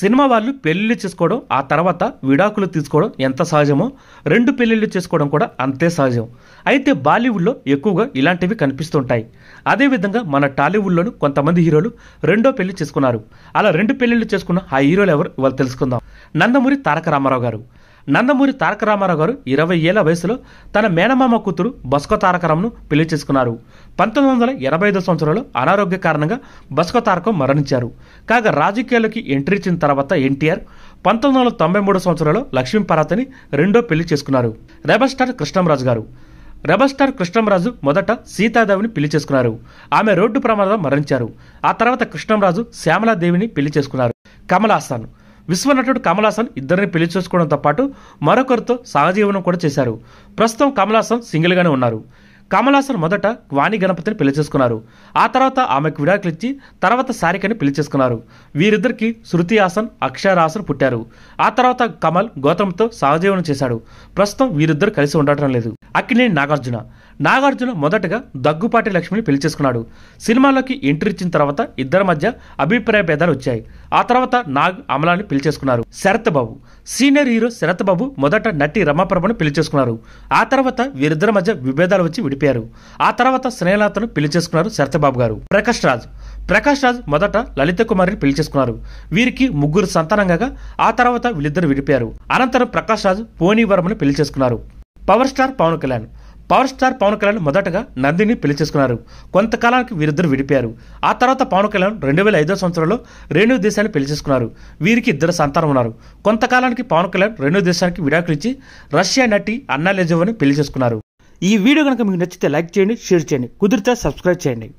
cinema వాళ్ళు పెళ్ళిళ్ళు చేసుకోవడం ఆ తర్వాత విడాకులు తీసుకోవడం ఎంత సహజమో రెండు పెళ్ళిళ్ళు చేసుకోవడం కూడా అంతే సహజం అయితే బాలీవుడ్లో ఎక్కువగా ఇలాంటివి కనిపిస్తుంటాయి అదేవిధంగా మన టాలీవుడ్లోనూ కొంతమంది హీరోలు రెండో పెళ్లి చేసుకున్నారు అలా రెండు పెళ్లిళ్ళు చేసుకున్న ఆ హీరోలు ఎవరు ఇవాళ తెలుసుకుందాం నందమూరి తారక రామారావు గారు నందమూరి తారక రామారావు గారు ఇరవై ఏళ్ల వయసులో తన మేనమామ కూతురు బస్కో తారకరామ్ను పెళ్లి చేసుకున్నారు పంతొమ్మిది వందల ఎనభై ఐదు సంవత్సరంలో అనారోగ్య కారణంగా బస్కో తారకం మరణించారు కాగా రాజకీయాల్లోకి ఎంట్రీ ఇచ్చిన తర్వాత ఎన్టీఆర్ పంతొమ్మిది వందల తొంభై మూడు సంవత్సరంలో లక్ష్మీపార్వతిని రెండో పెళ్లి చేసుకున్నారు రెబల్ స్టార్ కృష్ణంరాజు గారు రెబల్ స్టార్ కృష్ణంరాజు మొదట సీతాదేవిని పెళ్లి చేసుకున్నారు ఆమె రోడ్డు ప్రమాదం మరణించారు ఆ తర్వాత కృష్ణంరాజు శ్యామలాదేవిని పెళ్లి చేసుకున్నారు కమల్ హాసన్ విశ్వనటుడు కమల్ హాసన్ ఇద్దరిని పెళ్లి చేసుకోవడంతో పాటు మరొకరితో సహజీవనం కూడా చేశారు ప్రస్తుతం కమల్ హాసన్ సింగిల్గానే ఉన్నారు కమల్ హాసన్ మొదట వాణి గణపతిని పెళ్లి చేసుకున్నారు ఆ తర్వాత ఆమెకు విడాకులు ఇచ్చి తర్వాత సారికని పెళ్లి చేసుకున్నారు వీరిద్దరికి శృతి హాసన్ అక్షర హాసన్ పుట్టారు ఆ తర్వాత కమల్ గౌతమ్తో సహజీవనం చేశాడు ప్రస్తుతం వీరిద్దరు కలిసి ఉండటం లేదు అక్కినేని నాగార్జున నాగార్జున మొదటగా దగ్గుపాటి లక్ష్మిని పెళ్లి చేసుకున్నాడు సినిమాలోకి ఎంట్రీ ఇచ్చిన తర్వాత ఇద్దరి మధ్య అభిప్రాయ భేదాలు వచ్చాయి ఆ తర్వాత నాగ్ అమలాని పెళ్లి చేసుకున్నారు శరత్ బాబు సీనియర్ హీరో శరత్ బాబు మొదట నటి రమాప్రభను పెళ్లి చేసుకున్నారు ఆ తర్వాత వీరిద్దరి మధ్య విభేదాలు వచ్చి విడిపోయారు ఆ తర్వాత స్నేహలతను పెళ్లి చేసుకున్నారు శరత్ బాబు గారు ప్రకాష్ రాజ్ ప్రకాష్ రాజ్ మొదట లలిత కుమారిని పెళ్లి చేసుకున్నారు వీరికి ముగ్గురు సంతానంగా ఆ తర్వాత వీళ్ళిద్దరు విడిపోయారు అనంతరం ప్రకాష్ రాజ్ పోనీ పెళ్లి చేసుకున్నారు power star Pawan Kalyan power star Pawan Kalyan మొదటగా నందిని పెళ్లి చేసుకున్నారు కొంతకాలానికి వీరిద్దరు విడిపోయారు ఆ తర్వాత పవన్ కళ్యాణ్ రెండు వేల ఐదో సంవత్సరంలో రేణు దేశాన్ని పెళ్లి చేసుకున్నారు వీరికి ఇద్దరు సంతానం ఉన్నారు కొంతకాలానికి పవన్ కళ్యాణ్ రెండు దేశానికి విడాకులు ఇచ్చి రష్యా నటి అన్నా లెజోవ్ని పెళ్లి చేసుకున్నారు ఈ వీడియో కనుక మీకు నచ్చితే లైక్ చేయండి షేర్ చేయండి కుదిరితే సబ్స్క్రైబ్ చేయండి